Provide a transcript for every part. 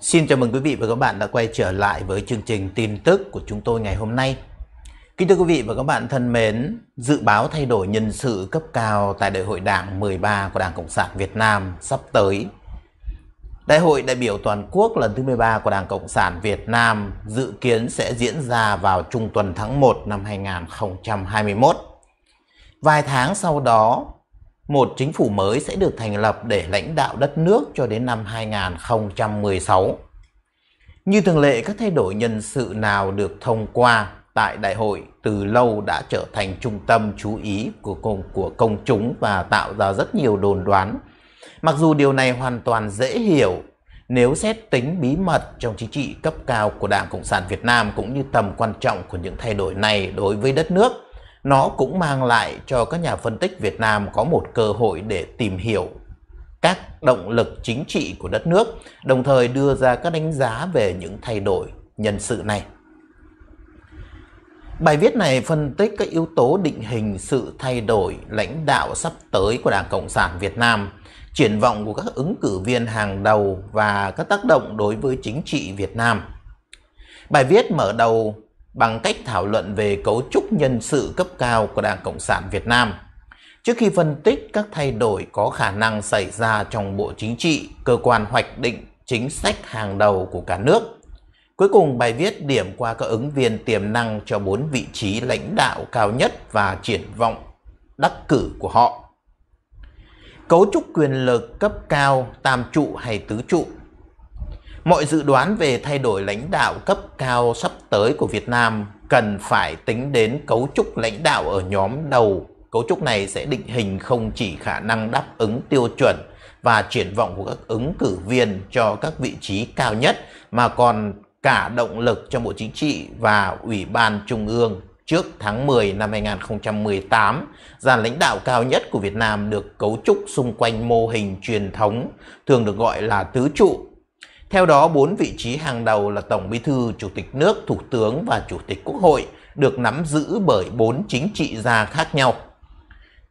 Xin chào mừng quý vị và các bạn đã quay trở lại với chương trình tin tức của chúng tôi ngày hôm nay. Kính thưa quý vị và các bạn thân mến, dự báo thay đổi nhân sự cấp cao tại Đại hội Đảng 13 của Đảng Cộng sản Việt Nam sắp tới. Đại hội đại biểu toàn quốc lần thứ 13 của Đảng Cộng sản Việt Nam dự kiến sẽ diễn ra vào trung tuần tháng 1 năm 2021. Vài tháng sau đó, một chính phủ mới sẽ được thành lập để lãnh đạo đất nước cho đến năm 2016. Như thường lệ, các thay đổi nhân sự nào được thông qua tại đại hội từ lâu đã trở thành trung tâm chú ý của công, của công chúng và tạo ra rất nhiều đồn đoán. Mặc dù điều này hoàn toàn dễ hiểu nếu xét tính bí mật trong chính trị cấp cao của Đảng Cộng sản Việt Nam cũng như tầm quan trọng của những thay đổi này đối với đất nước nó cũng mang lại cho các nhà phân tích Việt Nam có một cơ hội để tìm hiểu các động lực chính trị của đất nước, đồng thời đưa ra các đánh giá về những thay đổi nhân sự này. Bài viết này phân tích các yếu tố định hình sự thay đổi lãnh đạo sắp tới của Đảng Cộng sản Việt Nam, triển vọng của các ứng cử viên hàng đầu và các tác động đối với chính trị Việt Nam. Bài viết mở đầu bằng cách thảo luận về cấu trúc nhân sự cấp cao của Đảng Cộng sản Việt Nam. Trước khi phân tích các thay đổi có khả năng xảy ra trong Bộ Chính trị, cơ quan hoạch định chính sách hàng đầu của cả nước. Cuối cùng bài viết điểm qua các ứng viên tiềm năng cho bốn vị trí lãnh đạo cao nhất và triển vọng đắc cử của họ. Cấu trúc quyền lực cấp cao tam trụ hay tứ trụ mọi dự đoán về thay đổi lãnh đạo cấp cao sắp tới của Việt Nam cần phải tính đến cấu trúc lãnh đạo ở nhóm đầu. Cấu trúc này sẽ định hình không chỉ khả năng đáp ứng tiêu chuẩn và triển vọng của các ứng cử viên cho các vị trí cao nhất mà còn cả động lực cho Bộ Chính trị và Ủy ban Trung ương trước tháng 10 năm 2018, dàn lãnh đạo cao nhất của Việt Nam được cấu trúc xung quanh mô hình truyền thống, thường được gọi là tứ trụ theo đó, bốn vị trí hàng đầu là Tổng Bí thư, Chủ tịch nước, Thủ tướng và Chủ tịch Quốc hội được nắm giữ bởi bốn chính trị gia khác nhau.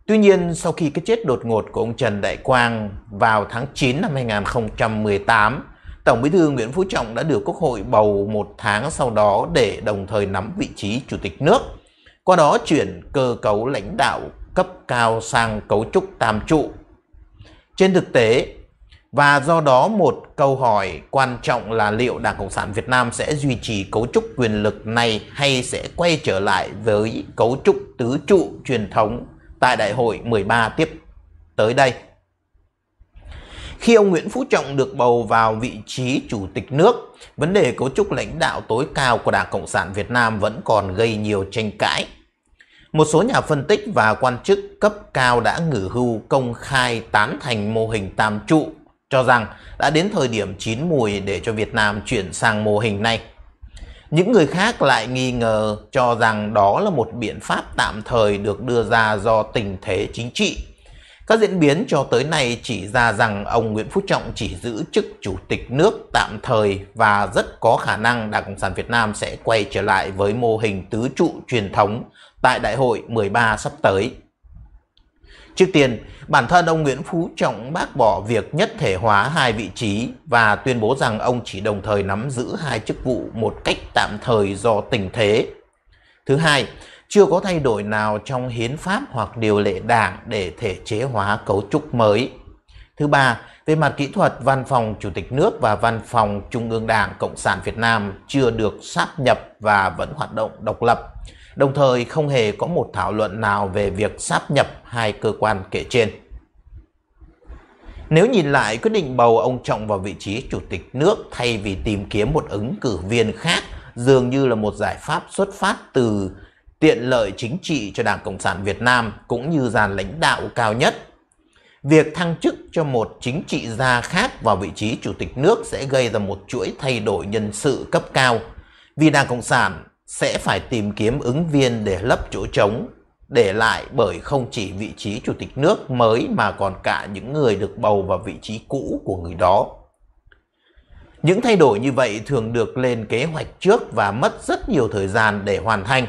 Tuy nhiên, sau khi cái chết đột ngột của ông Trần Đại Quang vào tháng 9 năm 2018, Tổng Bí thư Nguyễn Phú Trọng đã được Quốc hội bầu một tháng sau đó để đồng thời nắm vị trí Chủ tịch nước. Qua đó chuyển cơ cấu lãnh đạo cấp cao sang cấu trúc tam trụ. Trên thực tế, và do đó một câu hỏi quan trọng là liệu Đảng Cộng sản Việt Nam sẽ duy trì cấu trúc quyền lực này hay sẽ quay trở lại với cấu trúc tứ trụ truyền thống tại Đại hội 13 tiếp tới đây. Khi ông Nguyễn Phú Trọng được bầu vào vị trí chủ tịch nước, vấn đề cấu trúc lãnh đạo tối cao của Đảng Cộng sản Việt Nam vẫn còn gây nhiều tranh cãi. Một số nhà phân tích và quan chức cấp cao đã ngử hưu công khai tán thành mô hình tam trụ cho rằng đã đến thời điểm chín mùi để cho Việt Nam chuyển sang mô hình này. Những người khác lại nghi ngờ cho rằng đó là một biện pháp tạm thời được đưa ra do tình thế chính trị. Các diễn biến cho tới nay chỉ ra rằng ông Nguyễn Phú Trọng chỉ giữ chức chủ tịch nước tạm thời và rất có khả năng Đảng Cộng sản Việt Nam sẽ quay trở lại với mô hình tứ trụ truyền thống tại đại hội 13 sắp tới. Trước tiên, bản thân ông Nguyễn Phú Trọng bác bỏ việc nhất thể hóa hai vị trí và tuyên bố rằng ông chỉ đồng thời nắm giữ hai chức vụ một cách tạm thời do tình thế. Thứ hai, chưa có thay đổi nào trong hiến pháp hoặc điều lệ đảng để thể chế hóa cấu trúc mới. Thứ ba, về mặt kỹ thuật, Văn phòng Chủ tịch nước và Văn phòng Trung ương Đảng Cộng sản Việt Nam chưa được sáp nhập và vẫn hoạt động độc lập đồng thời không hề có một thảo luận nào về việc sáp nhập hai cơ quan kể trên. Nếu nhìn lại quyết định bầu ông Trọng vào vị trí chủ tịch nước thay vì tìm kiếm một ứng cử viên khác dường như là một giải pháp xuất phát từ tiện lợi chính trị cho Đảng Cộng sản Việt Nam cũng như dàn lãnh đạo cao nhất. Việc thăng chức cho một chính trị gia khác vào vị trí chủ tịch nước sẽ gây ra một chuỗi thay đổi nhân sự cấp cao. Vì Đảng Cộng sản sẽ phải tìm kiếm ứng viên để lấp chỗ trống, để lại bởi không chỉ vị trí chủ tịch nước mới mà còn cả những người được bầu vào vị trí cũ của người đó. Những thay đổi như vậy thường được lên kế hoạch trước và mất rất nhiều thời gian để hoàn thành.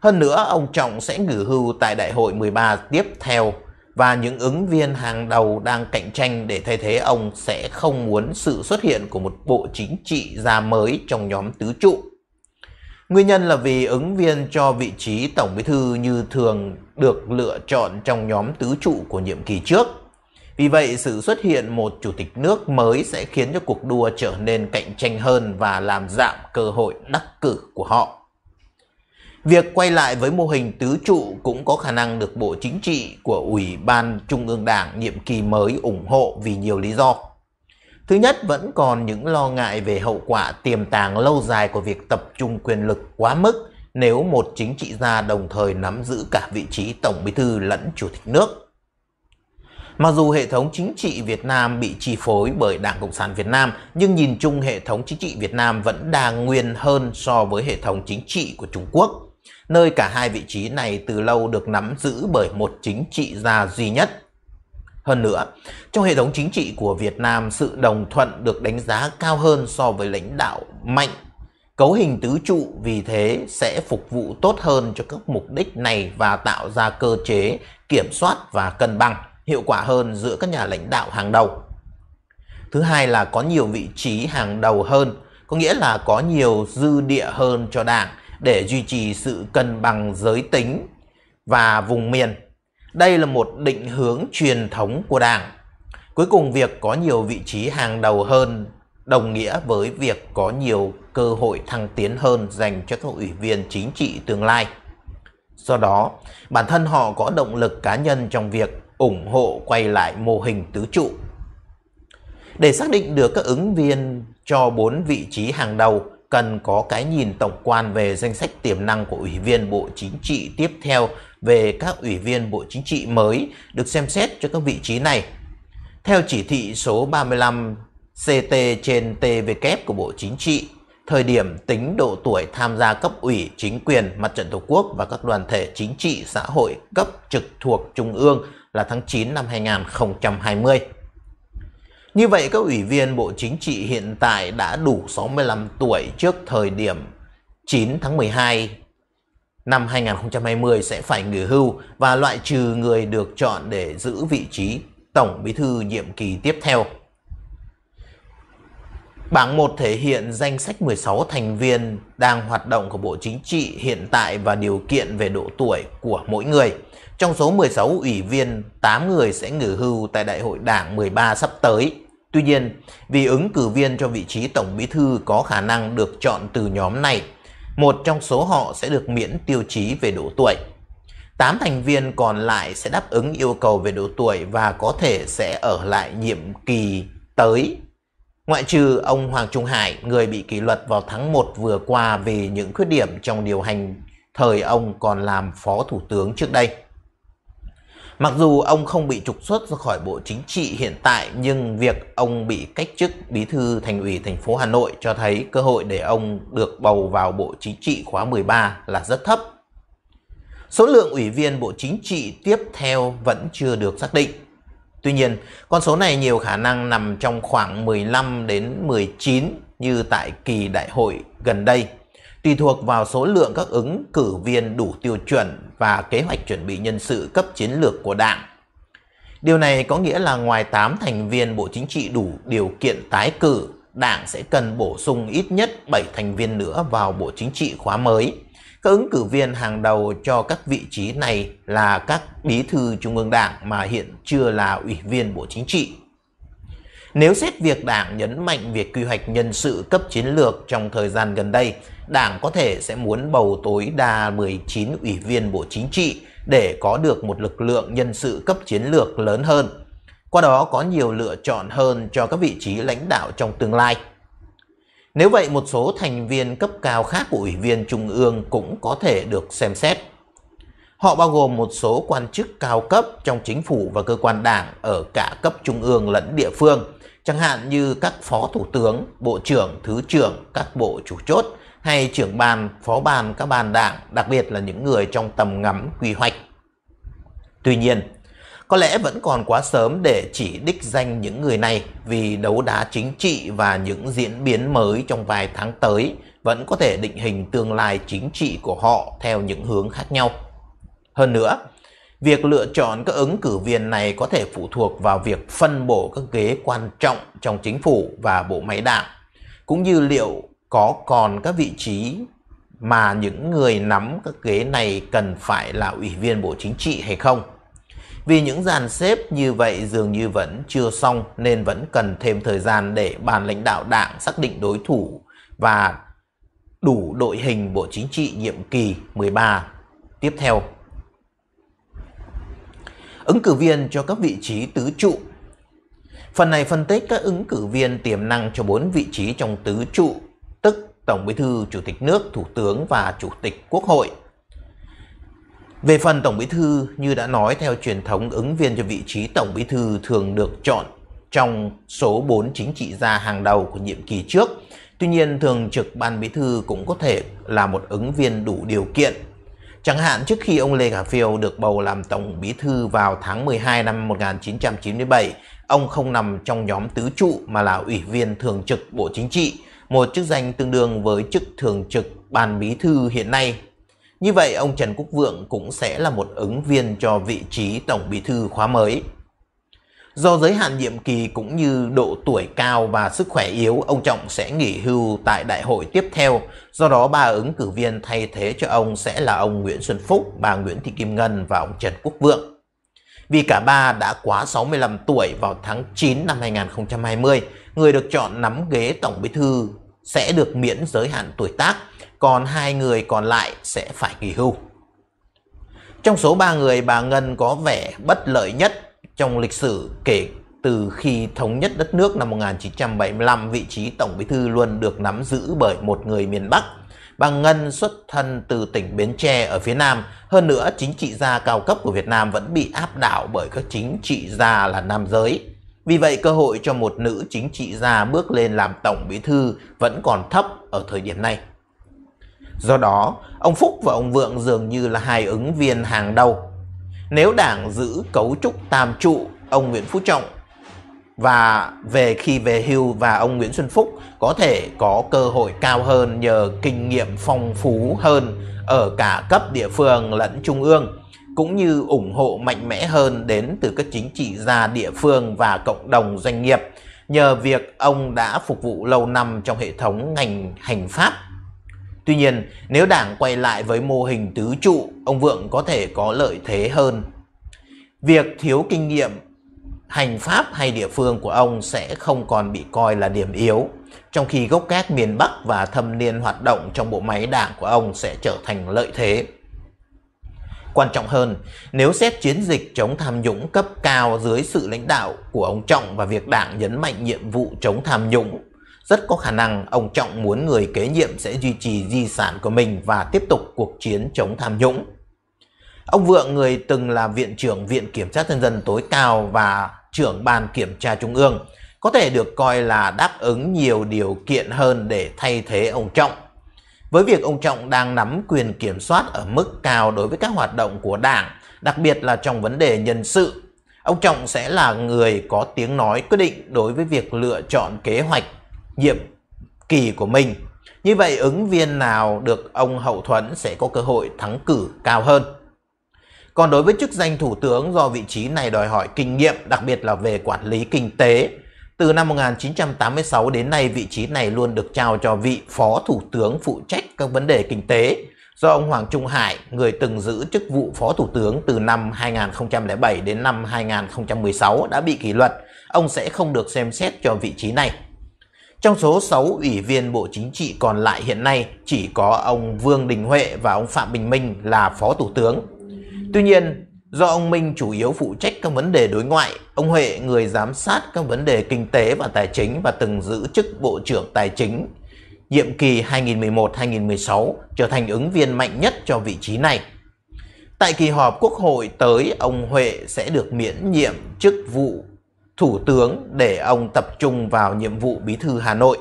Hơn nữa, ông Trọng sẽ nghỉ hưu tại đại hội 13 tiếp theo và những ứng viên hàng đầu đang cạnh tranh để thay thế ông sẽ không muốn sự xuất hiện của một bộ chính trị ra mới trong nhóm tứ trụ. Nguyên nhân là vì ứng viên cho vị trí Tổng Bí Thư như thường được lựa chọn trong nhóm tứ trụ của nhiệm kỳ trước. Vì vậy, sự xuất hiện một chủ tịch nước mới sẽ khiến cho cuộc đua trở nên cạnh tranh hơn và làm giảm cơ hội đắc cử của họ. Việc quay lại với mô hình tứ trụ cũng có khả năng được Bộ Chính trị của Ủy ban Trung ương Đảng nhiệm kỳ mới ủng hộ vì nhiều lý do. Thứ nhất, vẫn còn những lo ngại về hậu quả tiềm tàng lâu dài của việc tập trung quyền lực quá mức nếu một chính trị gia đồng thời nắm giữ cả vị trí Tổng Bí thư lẫn Chủ tịch nước. Mặc dù hệ thống chính trị Việt Nam bị chi phối bởi Đảng Cộng sản Việt Nam, nhưng nhìn chung hệ thống chính trị Việt Nam vẫn đa nguyên hơn so với hệ thống chính trị của Trung Quốc, nơi cả hai vị trí này từ lâu được nắm giữ bởi một chính trị gia duy nhất. Hơn nữa, trong hệ thống chính trị của Việt Nam, sự đồng thuận được đánh giá cao hơn so với lãnh đạo mạnh. Cấu hình tứ trụ vì thế sẽ phục vụ tốt hơn cho các mục đích này và tạo ra cơ chế kiểm soát và cân bằng hiệu quả hơn giữa các nhà lãnh đạo hàng đầu. Thứ hai là có nhiều vị trí hàng đầu hơn, có nghĩa là có nhiều dư địa hơn cho đảng để duy trì sự cân bằng giới tính và vùng miền đây là một định hướng truyền thống của Đảng. Cuối cùng việc có nhiều vị trí hàng đầu hơn đồng nghĩa với việc có nhiều cơ hội thăng tiến hơn dành cho các ủy viên chính trị tương lai. Do đó, bản thân họ có động lực cá nhân trong việc ủng hộ quay lại mô hình tứ trụ. Để xác định được các ứng viên cho bốn vị trí hàng đầu, cần có cái nhìn tổng quan về danh sách tiềm năng của ủy viên Bộ Chính trị tiếp theo về các ủy viên Bộ Chính trị mới được xem xét cho các vị trí này. Theo chỉ thị số 35 CT trên TVK của Bộ Chính trị, thời điểm tính độ tuổi tham gia cấp ủy, chính quyền, mặt trận Tổ quốc và các đoàn thể chính trị xã hội cấp trực thuộc Trung ương là tháng 9 năm 2020. Như vậy các ủy viên Bộ Chính trị hiện tại đã đủ 65 tuổi trước thời điểm 9 tháng 12 năm 2020 sẽ phải nghỉ hưu và loại trừ người được chọn để giữ vị trí Tổng Bí thư nhiệm kỳ tiếp theo. Bảng 1 thể hiện danh sách 16 thành viên đang hoạt động của Bộ Chính trị hiện tại và điều kiện về độ tuổi của mỗi người. Trong số 16 ủy viên, 8 người sẽ nghỉ hưu tại Đại hội Đảng 13 sắp tới. Tuy nhiên, vì ứng cử viên cho vị trí Tổng Bí Thư có khả năng được chọn từ nhóm này, một trong số họ sẽ được miễn tiêu chí về độ tuổi. Tám thành viên còn lại sẽ đáp ứng yêu cầu về độ tuổi và có thể sẽ ở lại nhiệm kỳ tới. Ngoại trừ ông Hoàng Trung Hải, người bị kỷ luật vào tháng 1 vừa qua vì những khuyết điểm trong điều hành thời ông còn làm phó thủ tướng trước đây. Mặc dù ông không bị trục xuất ra khỏi Bộ Chính trị hiện tại nhưng việc ông bị cách chức bí thư thành ủy thành phố Hà Nội cho thấy cơ hội để ông được bầu vào Bộ Chính trị khóa 13 là rất thấp. Số lượng ủy viên Bộ Chính trị tiếp theo vẫn chưa được xác định. Tuy nhiên, con số này nhiều khả năng nằm trong khoảng 15 đến 19 như tại kỳ đại hội gần đây tùy thuộc vào số lượng các ứng cử viên đủ tiêu chuẩn và kế hoạch chuẩn bị nhân sự cấp chiến lược của đảng. Điều này có nghĩa là ngoài 8 thành viên Bộ Chính trị đủ điều kiện tái cử, đảng sẽ cần bổ sung ít nhất 7 thành viên nữa vào Bộ Chính trị khóa mới. Các ứng cử viên hàng đầu cho các vị trí này là các bí thư Trung ương Đảng mà hiện chưa là ủy viên Bộ Chính trị. Nếu xét việc Đảng nhấn mạnh việc quy hoạch nhân sự cấp chiến lược trong thời gian gần đây, Đảng có thể sẽ muốn bầu tối đa 19 ủy viên Bộ Chính trị để có được một lực lượng nhân sự cấp chiến lược lớn hơn. Qua đó có nhiều lựa chọn hơn cho các vị trí lãnh đạo trong tương lai. Nếu vậy, một số thành viên cấp cao khác của Ủy viên Trung ương cũng có thể được xem xét. Họ bao gồm một số quan chức cao cấp trong chính phủ và cơ quan đảng ở cả cấp trung ương lẫn địa phương, chẳng hạn như các phó thủ tướng, bộ trưởng, thứ trưởng các bộ chủ chốt hay trưởng ban, phó ban, các ban đảng, đặc biệt là những người trong tầm ngắm quy hoạch. Tuy nhiên, có lẽ vẫn còn quá sớm để chỉ đích danh những người này vì đấu đá chính trị và những diễn biến mới trong vài tháng tới vẫn có thể định hình tương lai chính trị của họ theo những hướng khác nhau. Hơn nữa, Việc lựa chọn các ứng cử viên này có thể phụ thuộc vào việc phân bổ các ghế quan trọng trong chính phủ và bộ máy đảng, cũng như liệu có còn các vị trí mà những người nắm các ghế này cần phải là ủy viên Bộ Chính trị hay không. Vì những dàn xếp như vậy dường như vẫn chưa xong nên vẫn cần thêm thời gian để ban lãnh đạo đảng xác định đối thủ và đủ đội hình Bộ Chính trị nhiệm kỳ 13 tiếp theo ứng cử viên cho các vị trí tứ trụ. Phần này phân tích các ứng cử viên tiềm năng cho bốn vị trí trong tứ trụ, tức Tổng Bí thư, Chủ tịch nước, Thủ tướng và Chủ tịch Quốc hội. Về phần Tổng Bí thư, như đã nói theo truyền thống ứng viên cho vị trí Tổng Bí thư thường được chọn trong số 4 chính trị gia hàng đầu của nhiệm kỳ trước. Tuy nhiên, thường trực Ban Bí thư cũng có thể là một ứng viên đủ điều kiện Chẳng hạn trước khi ông Lê Khả Phiêu được bầu làm Tổng Bí Thư vào tháng 12 năm 1997, ông không nằm trong nhóm tứ trụ mà là Ủy viên Thường trực Bộ Chính trị, một chức danh tương đương với chức Thường trực Ban Bí Thư hiện nay. Như vậy, ông Trần Quốc Vượng cũng sẽ là một ứng viên cho vị trí Tổng Bí Thư khóa mới. Do giới hạn nhiệm kỳ cũng như độ tuổi cao và sức khỏe yếu, ông Trọng sẽ nghỉ hưu tại đại hội tiếp theo. Do đó, ba ứng cử viên thay thế cho ông sẽ là ông Nguyễn Xuân Phúc, bà Nguyễn Thị Kim Ngân và ông Trần Quốc Vượng. Vì cả ba đã quá 65 tuổi vào tháng 9 năm 2020, người được chọn nắm ghế Tổng Bí Thư sẽ được miễn giới hạn tuổi tác, còn hai người còn lại sẽ phải nghỉ hưu. Trong số ba người, bà Ngân có vẻ bất lợi nhất trong lịch sử kể từ khi thống nhất đất nước năm 1975, vị trí Tổng Bí thư luôn được nắm giữ bởi một người miền Bắc. Bà Ngân xuất thân từ tỉnh Bến Tre ở phía Nam. Hơn nữa, chính trị gia cao cấp của Việt Nam vẫn bị áp đảo bởi các chính trị gia là nam giới. Vì vậy, cơ hội cho một nữ chính trị gia bước lên làm Tổng Bí thư vẫn còn thấp ở thời điểm này. Do đó, ông Phúc và ông Vượng dường như là hai ứng viên hàng đầu nếu đảng giữ cấu trúc tam trụ ông Nguyễn Phú Trọng và về khi về hưu và ông Nguyễn Xuân Phúc có thể có cơ hội cao hơn nhờ kinh nghiệm phong phú hơn ở cả cấp địa phương lẫn trung ương cũng như ủng hộ mạnh mẽ hơn đến từ các chính trị gia địa phương và cộng đồng doanh nghiệp nhờ việc ông đã phục vụ lâu năm trong hệ thống ngành hành pháp Tuy nhiên, nếu Đảng quay lại với mô hình tứ trụ, ông Vượng có thể có lợi thế hơn. Việc thiếu kinh nghiệm hành pháp hay địa phương của ông sẽ không còn bị coi là điểm yếu, trong khi gốc gác miền Bắc và thâm niên hoạt động trong bộ máy đảng của ông sẽ trở thành lợi thế. Quan trọng hơn, nếu xét chiến dịch chống tham nhũng cấp cao dưới sự lãnh đạo của ông Trọng và việc đảng nhấn mạnh nhiệm vụ chống tham nhũng rất có khả năng ông Trọng muốn người kế nhiệm sẽ duy trì di sản của mình và tiếp tục cuộc chiến chống tham nhũng. Ông Vượng, người từng là Viện trưởng Viện Kiểm sát Nhân dân tối cao và trưởng Ban Kiểm tra Trung ương, có thể được coi là đáp ứng nhiều điều kiện hơn để thay thế ông Trọng. Với việc ông Trọng đang nắm quyền kiểm soát ở mức cao đối với các hoạt động của Đảng, đặc biệt là trong vấn đề nhân sự, ông Trọng sẽ là người có tiếng nói quyết định đối với việc lựa chọn kế hoạch nhiệm kỳ của mình. Như vậy ứng viên nào được ông hậu thuẫn sẽ có cơ hội thắng cử cao hơn. Còn đối với chức danh thủ tướng do vị trí này đòi hỏi kinh nghiệm, đặc biệt là về quản lý kinh tế. Từ năm 1986 đến nay vị trí này luôn được trao cho vị phó thủ tướng phụ trách các vấn đề kinh tế do ông Hoàng Trung Hải, người từng giữ chức vụ phó thủ tướng từ năm 2007 đến năm 2016 đã bị kỷ luật. Ông sẽ không được xem xét cho vị trí này. Trong số 6 ủy viên Bộ Chính trị còn lại hiện nay chỉ có ông Vương Đình Huệ và ông Phạm Bình Minh là Phó Thủ tướng. Tuy nhiên, do ông Minh chủ yếu phụ trách các vấn đề đối ngoại, ông Huệ người giám sát các vấn đề kinh tế và tài chính và từng giữ chức Bộ trưởng Tài chính nhiệm kỳ 2011-2016 trở thành ứng viên mạnh nhất cho vị trí này. Tại kỳ họp Quốc hội tới, ông Huệ sẽ được miễn nhiệm chức vụ Thủ tướng để ông tập trung vào nhiệm vụ bí thư Hà Nội.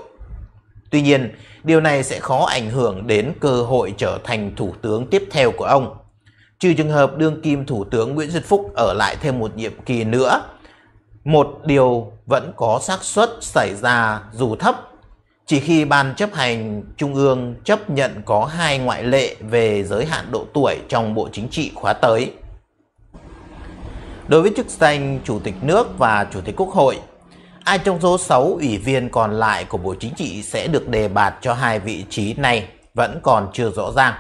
Tuy nhiên, điều này sẽ khó ảnh hưởng đến cơ hội trở thành thủ tướng tiếp theo của ông. Trừ trường hợp đương kim thủ tướng Nguyễn Xuân Phúc ở lại thêm một nhiệm kỳ nữa, một điều vẫn có xác suất xảy ra dù thấp. Chỉ khi Ban chấp hành Trung ương chấp nhận có hai ngoại lệ về giới hạn độ tuổi trong Bộ Chính trị khóa tới đối với chức danh Chủ tịch nước và Chủ tịch Quốc hội. Ai trong số 6 ủy viên còn lại của Bộ Chính trị sẽ được đề bạt cho hai vị trí này vẫn còn chưa rõ ràng.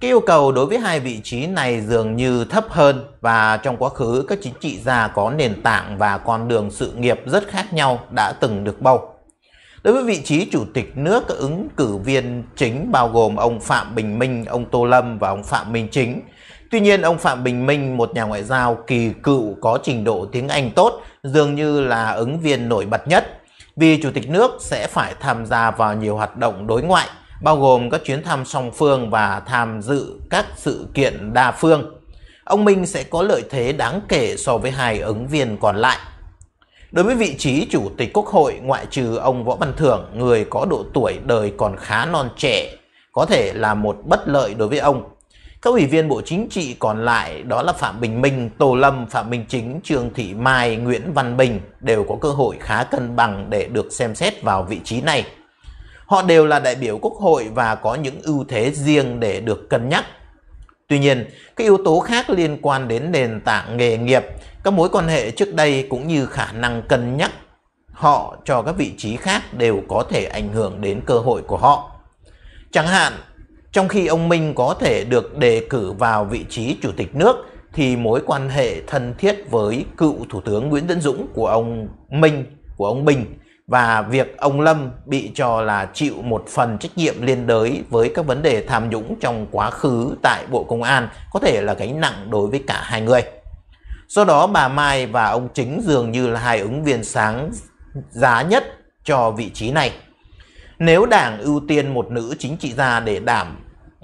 Cái yêu cầu đối với hai vị trí này dường như thấp hơn và trong quá khứ các chính trị gia có nền tảng và con đường sự nghiệp rất khác nhau đã từng được bầu. Đối với vị trí chủ tịch nước, ứng cử viên chính bao gồm ông Phạm Bình Minh, ông Tô Lâm và ông Phạm Minh Chính Tuy nhiên, ông Phạm Bình Minh, một nhà ngoại giao kỳ cựu có trình độ tiếng Anh tốt, dường như là ứng viên nổi bật nhất, vì Chủ tịch nước sẽ phải tham gia vào nhiều hoạt động đối ngoại, bao gồm các chuyến thăm song phương và tham dự các sự kiện đa phương. Ông Minh sẽ có lợi thế đáng kể so với hai ứng viên còn lại. Đối với vị trí Chủ tịch Quốc hội, ngoại trừ ông Võ Văn Thưởng, người có độ tuổi đời còn khá non trẻ, có thể là một bất lợi đối với ông các ủy viên Bộ Chính trị còn lại đó là Phạm Bình Minh, Tô Lâm, Phạm Minh Chính, Trương Thị Mai, Nguyễn Văn Bình đều có cơ hội khá cân bằng để được xem xét vào vị trí này. Họ đều là đại biểu quốc hội và có những ưu thế riêng để được cân nhắc. Tuy nhiên, các yếu tố khác liên quan đến nền tảng nghề nghiệp, các mối quan hệ trước đây cũng như khả năng cân nhắc họ cho các vị trí khác đều có thể ảnh hưởng đến cơ hội của họ. Chẳng hạn, trong khi ông Minh có thể được đề cử vào vị trí chủ tịch nước thì mối quan hệ thân thiết với cựu Thủ tướng Nguyễn Tấn Dũng của ông Minh, của ông Bình và việc ông Lâm bị cho là chịu một phần trách nhiệm liên đới với các vấn đề tham nhũng trong quá khứ tại Bộ Công an có thể là gánh nặng đối với cả hai người. Do đó bà Mai và ông Chính dường như là hai ứng viên sáng giá nhất cho vị trí này. Nếu đảng ưu tiên một nữ chính trị gia để đảm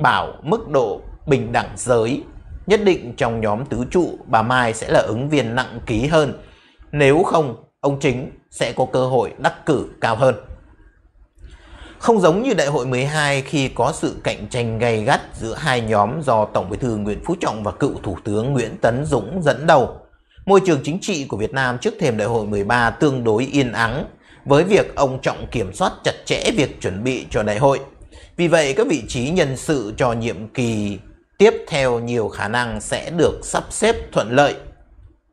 bảo mức độ bình đẳng giới nhất định trong nhóm tứ trụ bà Mai sẽ là ứng viên nặng ký hơn. Nếu không, ông chính sẽ có cơ hội đắc cử cao hơn. Không giống như đại hội 12 khi có sự cạnh tranh gay gắt giữa hai nhóm do Tổng Bí thư Nguyễn Phú Trọng và cựu Thủ tướng Nguyễn Tấn Dũng dẫn đầu. Môi trường chính trị của Việt Nam trước thềm đại hội 13 tương đối yên ắng với việc ông Trọng kiểm soát chặt chẽ việc chuẩn bị cho đại hội vì vậy, các vị trí nhân sự cho nhiệm kỳ tiếp theo nhiều khả năng sẽ được sắp xếp thuận lợi.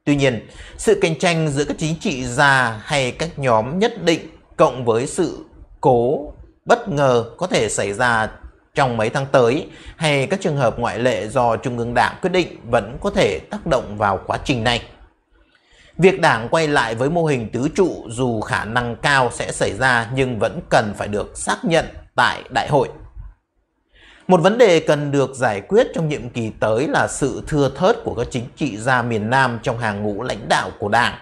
Tuy nhiên, sự cạnh tranh giữa các chính trị gia hay các nhóm nhất định cộng với sự cố bất ngờ có thể xảy ra trong mấy tháng tới hay các trường hợp ngoại lệ do Trung ương Đảng quyết định vẫn có thể tác động vào quá trình này. Việc Đảng quay lại với mô hình tứ trụ dù khả năng cao sẽ xảy ra nhưng vẫn cần phải được xác nhận tại đại hội. Một vấn đề cần được giải quyết trong nhiệm kỳ tới là sự thưa thớt của các chính trị gia miền Nam trong hàng ngũ lãnh đạo của Đảng.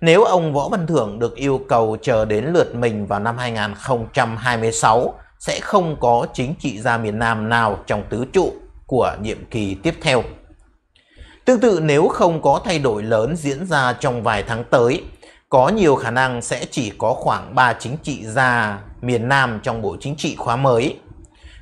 Nếu ông Võ Văn Thưởng được yêu cầu chờ đến lượt mình vào năm 2026, sẽ không có chính trị gia miền Nam nào trong tứ trụ của nhiệm kỳ tiếp theo. Tương tự nếu không có thay đổi lớn diễn ra trong vài tháng tới, có nhiều khả năng sẽ chỉ có khoảng 3 chính trị gia miền Nam trong Bộ Chính trị khóa mới.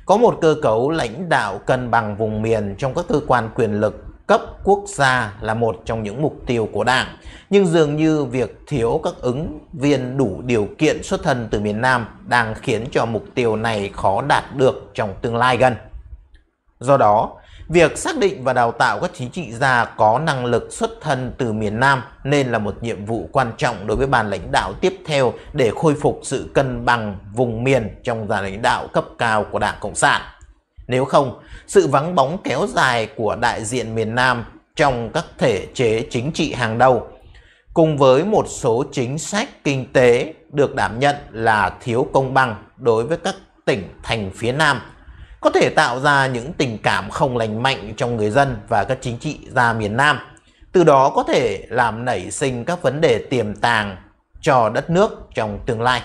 Có một cơ cấu lãnh đạo cân bằng vùng miền trong các cơ quan quyền lực cấp quốc gia là một trong những mục tiêu của Đảng, nhưng dường như việc thiếu các ứng viên đủ điều kiện xuất thân từ miền Nam đang khiến cho mục tiêu này khó đạt được trong tương lai gần. Do đó, Việc xác định và đào tạo các chính trị gia có năng lực xuất thân từ miền Nam nên là một nhiệm vụ quan trọng đối với ban lãnh đạo tiếp theo để khôi phục sự cân bằng vùng miền trong nhà lãnh đạo cấp cao của Đảng Cộng sản. Nếu không, sự vắng bóng kéo dài của đại diện miền Nam trong các thể chế chính trị hàng đầu cùng với một số chính sách kinh tế được đảm nhận là thiếu công bằng đối với các tỉnh thành phía Nam – có thể tạo ra những tình cảm không lành mạnh trong người dân và các chính trị gia miền Nam. Từ đó có thể làm nảy sinh các vấn đề tiềm tàng cho đất nước trong tương lai.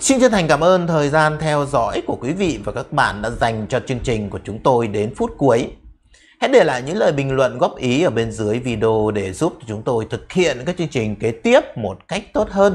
Xin chân thành cảm ơn thời gian theo dõi của quý vị và các bạn đã dành cho chương trình của chúng tôi đến phút cuối. Hãy để lại những lời bình luận góp ý ở bên dưới video để giúp chúng tôi thực hiện các chương trình kế tiếp một cách tốt hơn.